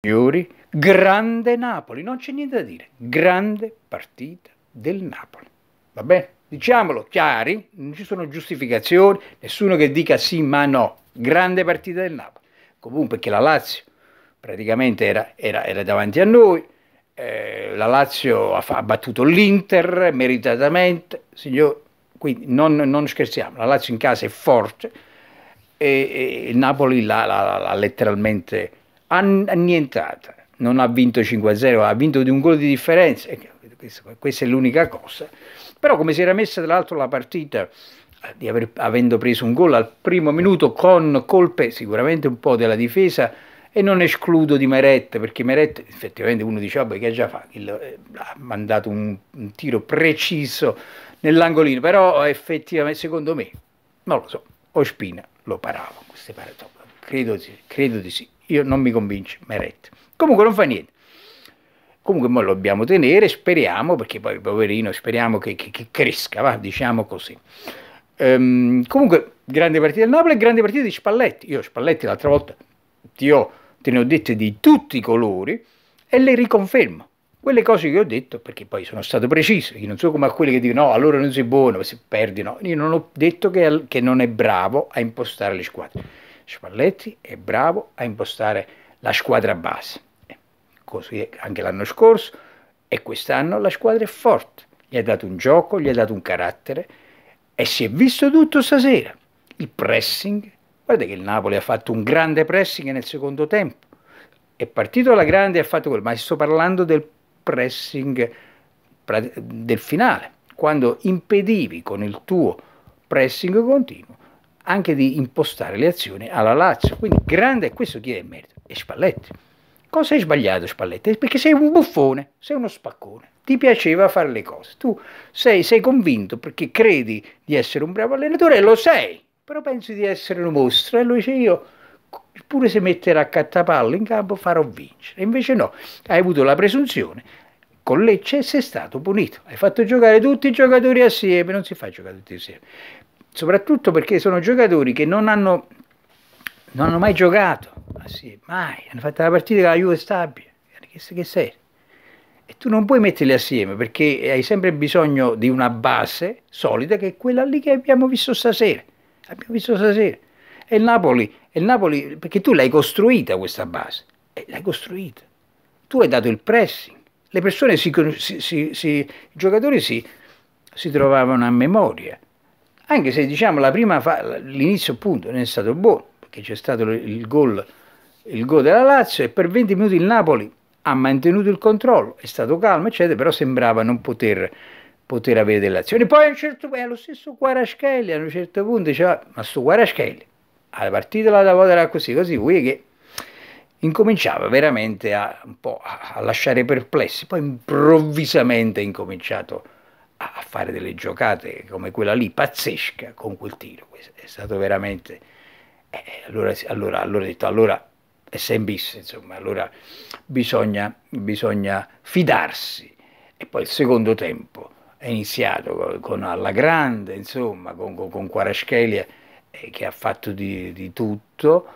Signori, grande Napoli, non c'è niente da dire, grande partita del Napoli, va bene? Diciamolo chiari, non ci sono giustificazioni, nessuno che dica sì ma no, grande partita del Napoli. Comunque perché la Lazio praticamente era, era, era davanti a noi, eh, la Lazio ha, ha battuto l'Inter meritatamente, signori, quindi non, non, scherziamo, la Lazio in casa è forte e, e il Napoli l'ha letteralmente annientata. Non ha vinto 5-0, ha vinto di un gol di differenza. Questa è l'unica cosa. Però come si era messa tra l'altro la partita eh, aver, avendo preso un gol al primo minuto con colpe sicuramente un po' della difesa e non escludo di Meret perché Meret effettivamente uno diceva ah, che ha già fatto, il, eh, ha mandato un, un tiro preciso nell'angolino, però effettivamente secondo me, non lo so, Ospina lo parava, queste paratoie, credo, credo di sì io non mi convince, Meret. Comunque non fa niente. Comunque noi lo dobbiamo tenere, speriamo, perché poi poverino, speriamo che, che, che cresca, va, diciamo così. Ehm, comunque, grande partita del Napoli, grande partita di Spalletti. Io Spalletti l'altra volta ti ho, te ne ho dette di tutti i colori e le riconfermo. Quelle cose che ho detto, perché poi sono stato preciso, io non so come a quelli che dicono no, allora non sei buono, se perdi, no. Io non ho detto che, che non è bravo a impostare le squadre Spalletti è bravo a impostare la squadra base. Così anche l'anno scorso e quest'anno la squadra è forte. Gli ha dato un gioco, gli ha dato un carattere e si è visto tutto stasera. Il pressing, guardate che il Napoli ha fatto un grande pressing nel secondo tempo. È partito alla grande e ha fatto quel, ma sto parlando del pressing del finale, quando impedivi con il tuo pressing continuo anche di impostare le azioni alla Lazio. Quindi grande, è questo chi è in merito? È Spalletti. Cosa hai sbagliato Spalletti? Perché sei un buffone, sei uno spaccone, ti piaceva fare le cose, tu sei, sei convinto perché credi di essere un bravo allenatore e lo sei, però pensi di essere un mostro e lui dice io pure se metterà a cattapalle in campo farò vincere, invece no, hai avuto la presunzione, con Lecce sei stato punito, hai fatto giocare tutti i giocatori assieme, non si fa giocare tutti assieme soprattutto perché sono giocatori che non hanno, non hanno mai giocato assieme, ah, mai, hanno fatto la partita con la Juve stabile, che, che sei? E tu non puoi metterli assieme perché hai sempre bisogno di una base solida che è quella lì che abbiamo visto stasera. Abbiamo visto stasera. E il Napoli, il Napoli perché tu l'hai costruita questa base, eh, l'hai costruita. Tu hai dato il pressing. Le persone, si, si, si, i giocatori si trovavano a memoria anche se diciamo la prima l'inizio appunto non è stato buono, perché c'è stato il gol, il gol della Lazio e per 20 minuti il Napoli ha mantenuto il controllo, è stato calmo, eccetera, però sembrava non poter, poter avere delle azioni. Poi a un certo punto, lo stesso Quaraschelli, a un certo punto diceva, ma sto Quaraschelli, alla partita la lavora così, così, vuoi che incominciava veramente a, a lasciare perplessi, poi improvvisamente ha incominciato a a fare delle giocate come quella lì, pazzesca, con quel tiro. È stato veramente... Eh, eh allora, allora, allora ho detto, allora è sempre bis, insomma, allora bisogna, bisogna fidarsi. E poi il secondo tempo è iniziato con, con alla grande, insomma, con, con, con Quaraschelia eh, che ha fatto di, di tutto.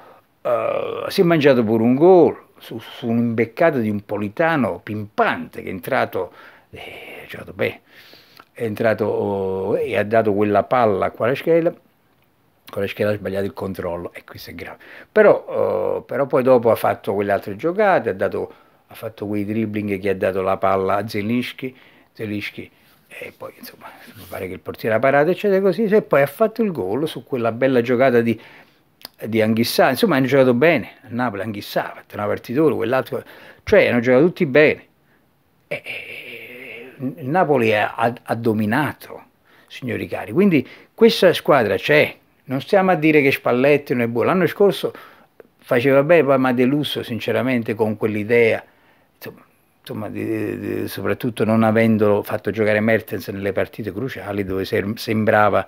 Uh, si è mangiato pure un gol su, su un imbeccato di un politano pimpante che è entrato e eh, ha giocato bene è entrato oh, e ha dato quella palla a Quaraschela Quaraschela ha sbagliato il controllo e questo è grave però, oh, però poi dopo ha fatto quelle altre giocate ha, dato, ha fatto quei dribbling che ha dato la palla a Zelinski Zelinski e poi insomma pare che il portiere ha parato eccetera così e poi ha fatto il gol su quella bella giocata di, di Anghissà insomma hanno giocato bene a Napoli Anghissà ha fatto una partita quell'altro cioè hanno giocato tutti bene e, il Napoli ha, ha dominato, signori cari. Quindi questa squadra c'è, non stiamo a dire che Spalletti non è buono. L'anno scorso faceva bene, ma mi ha deluso sinceramente con quell'idea, insomma, insomma di, di, soprattutto non avendolo fatto giocare Mertens nelle partite cruciali dove sembrava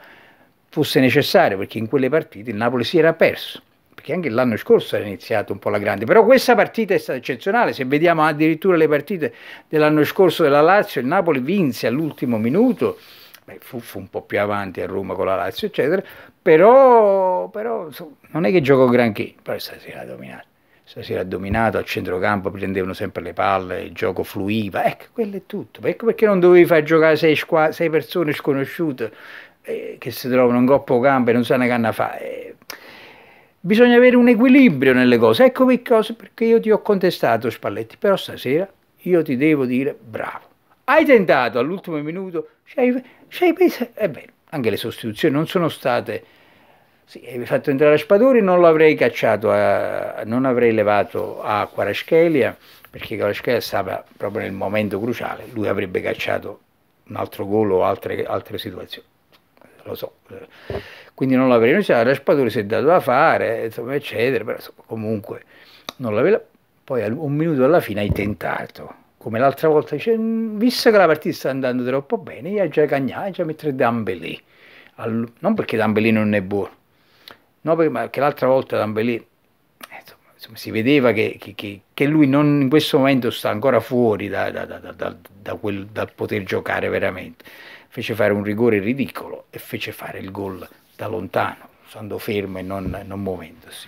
fosse necessario, perché in quelle partite il Napoli si era perso perché anche l'anno scorso era iniziata un po' la grande, però questa partita è stata eccezionale, se vediamo addirittura le partite dell'anno scorso della Lazio, il Napoli vinse all'ultimo minuto, Beh, fu, fu, un po' più avanti a Roma con la Lazio, eccetera, però, però non è che giocò granché, però stasera ha dominato. Stasera ha dominato, al centrocampo prendevano sempre le palle, il gioco fluiva, ecco, quello è tutto. Ecco perché non dovevi far giocare sei, sei persone sconosciute eh, che si trovano in coppo o gambe e non sanno che hanno a fare. Eh, Bisogna avere un equilibrio nelle cose. Ecco che cosa perché io ti ho contestato Spalletti, però stasera io ti devo dire bravo. Hai tentato all'ultimo minuto, ci hai, ci ebbene, eh anche le sostituzioni non sono state... Sì, hai fatto entrare Spadori, non l'avrei cacciato, a, non avrei levato a Quaraschelia, perché Quaraschelia stava proprio nel momento cruciale, lui avrebbe cacciato un altro gol o altre, altre situazioni lo so, quindi non l'avrei lanciato, la raspatura si è dato da fare, insomma, eccetera, però insomma, comunque non l'avevo, poi un minuto alla fine hai tentato, come l'altra volta, dice, mm, visto che la partita sta andando troppo bene, io già cagnato, già mettere Dambelì, All, non perché Dambelì non è buono, no, perché, ma perché l'altra volta Dambelì eh, si vedeva che, che, che lui non, in questo momento sta ancora fuori da, da, da, quel, dal poter giocare veramente fece fare un rigore ridicolo e fece fare il gol da lontano, stando fermo e non, non muovendosi.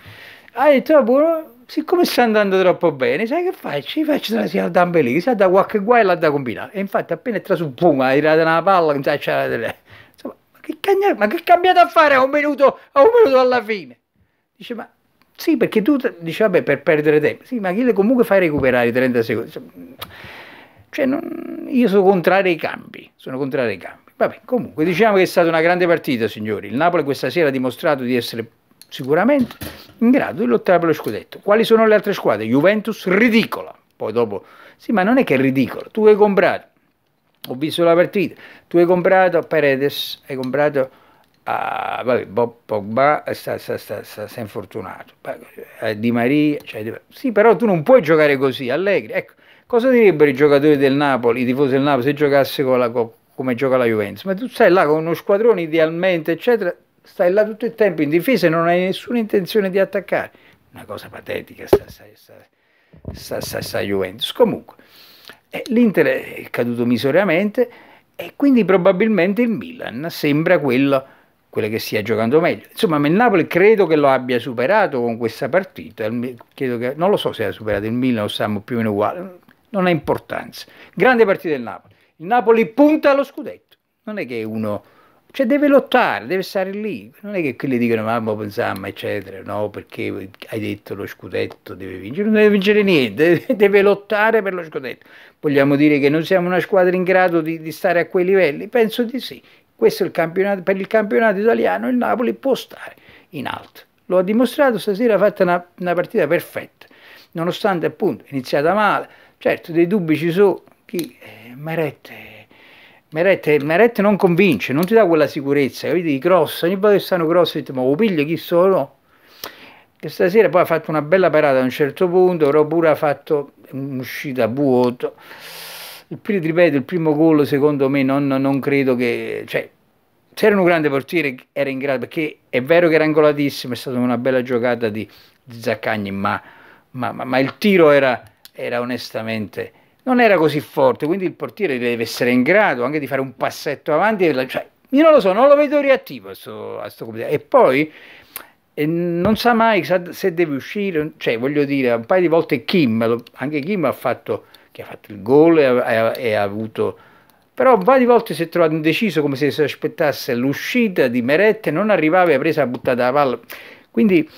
Ha detto, ah, buono, siccome sta andando troppo bene, sai che fai? Ci faccio trascinare da Ambelì, sa da qualche guai l'ha da combinare. E infatti appena è trasu, boom, ha tirato una palla, non sa c'era delle... Insomma, ma che, cagna... ma che cambiato a fare a un minuto, a un minuto alla fine? Dice, ma sì, perché tu dici, vabbè, per perdere tempo. Sì, ma chi le comunque fai recuperare i 30 secondi? Insomma, cioè, non, io sono contrario ai cambi, sono contrario ai cambi. Vabbè, comunque diciamo che è stata una grande partita, signori. Il Napoli questa sera ha dimostrato di essere sicuramente in grado di lottare per lo scudetto. Quali sono le altre squadre? Juventus ridicola. Poi dopo, sì, ma non è che è ridicola. Tu hai comprato, ho visto la partita, tu hai comprato Paredes, hai comprato ah, vabbè, Bob Pogba sta, sta, sta, sta, infortunato, eh, Di Maria, cioè, sì, però tu non puoi giocare così, Allegri, ecco. Cosa direbbero i giocatori del Napoli, i tifosi del Napoli, se giocasse la, come gioca la Juventus? Ma tu stai là con uno squadrone idealmente, eccetera, stai là tutto il tempo in difesa e non hai nessuna intenzione di attaccare. Una cosa patetica sta, sta, sta, sta, sta Juventus. Comunque, eh, l'Inter è caduto misoriamente e quindi probabilmente il Milan sembra quello quelle che stia giocando meglio. Insomma, il Napoli credo che lo abbia superato con questa partita. Che, non lo so se ha superato il Milan o siamo più o meno uguali non ha importanza. Grande partita del Napoli. Il Napoli punta allo scudetto. Non è che uno cioè deve lottare, deve stare lì. Non è che quelli dicono mamma pensamma, eccetera, no, perché hai detto lo scudetto deve vincere, non deve vincere niente, deve, lottare per lo scudetto. Vogliamo dire che non siamo una squadra in grado di, di, stare a quei livelli? Penso di sì. Questo è il campionato, per il campionato italiano il Napoli può stare in alto. Lo ha dimostrato stasera, ha fatto una, una partita perfetta, nonostante appunto iniziata male Certo, dei dubbi ci sono, chi? Meret. Eh, Meret, Meret non convince, non ti dà quella sicurezza, capite? I cross, ogni volta che stanno cross, dite, ma lo piglio chi sono? Che stasera poi ha fatto una bella parata a un certo punto, però pure ha fatto un'uscita a vuoto. Il, ripeto, il primo gol secondo me non, non credo che... Cioè, se era un grande portiere era in grado, perché è vero che era angolatissimo, è stata una bella giocata di, di Zaccagni, ma, ma, ma, ma il tiro era era onestamente non era così forte, quindi il portiere deve essere in grado anche di fare un passetto avanti. Cioè, io non lo so, non lo vedo reattivo a questo a E poi e non sa mai se deve uscire, cioè voglio dire, un paio di volte Kim, anche Kim ha fatto, ha fatto il gol e ha, e ha, avuto... Però un paio di volte si è trovato indeciso come se si aspettasse l'uscita di Merette, non arrivava e ha preso la buttata alla palla. Quindi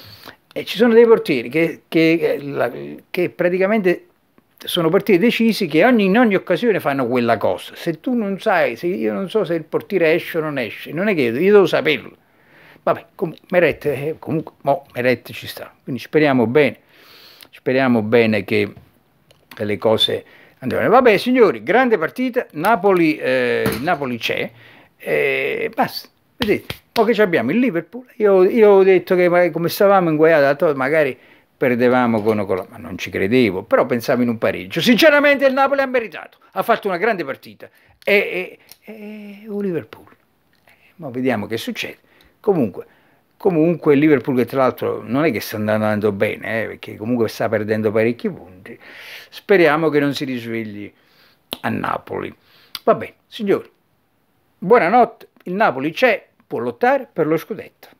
eh, ci sono dei portieri che, che, eh, che praticamente sono partiti decisi che ogni, in ogni occasione fanno quella cosa. Se tu non sai, se io non so se il portiere esce o non esce, non è che io, io devo saperlo. Vabbè, comunque Meret, eh, comunque, mo, Meret ci sta. Quindi speriamo bene, speriamo bene che le cose andranno. Vabbè, signori, grande partita, Napoli, eh, Napoli c'è, eh, basta, vedete. Poi che abbiamo il Liverpool, io, io, ho detto che come stavamo inguaiati, magari perdevamo con Ocolò, ma non ci credevo, però pensavo in un pareggio. Sinceramente il Napoli ha meritato, ha fatto una grande partita e, e, e un Liverpool. Eh, ma vediamo che succede. Comunque, comunque il Liverpool che tra l'altro non è che sta andando bene, eh, perché comunque sta perdendo parecchi punti. Speriamo che non si risvegli a Napoli. Va bene, signori, buonanotte, il Napoli c'è, può lottare per lo scudetto.